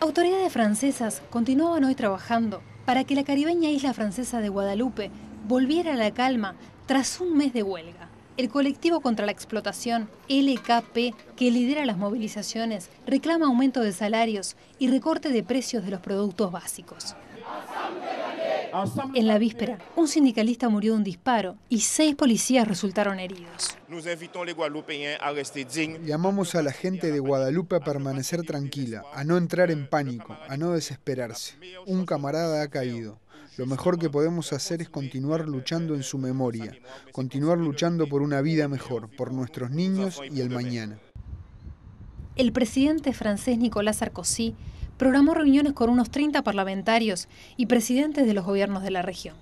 Autoridades francesas continuaban hoy trabajando para que la caribeña isla francesa de Guadalupe volviera a la calma tras un mes de huelga. El colectivo contra la explotación, LKP, que lidera las movilizaciones, reclama aumento de salarios y recorte de precios de los productos básicos. En la víspera, un sindicalista murió de un disparo y seis policías resultaron heridos. Llamamos a la gente de Guadalupe a permanecer tranquila, a no entrar en pánico, a no desesperarse. Un camarada ha caído. Lo mejor que podemos hacer es continuar luchando en su memoria, continuar luchando por una vida mejor, por nuestros niños y el mañana. El presidente francés Nicolas Sarkozy programó reuniones con unos 30 parlamentarios y presidentes de los gobiernos de la región.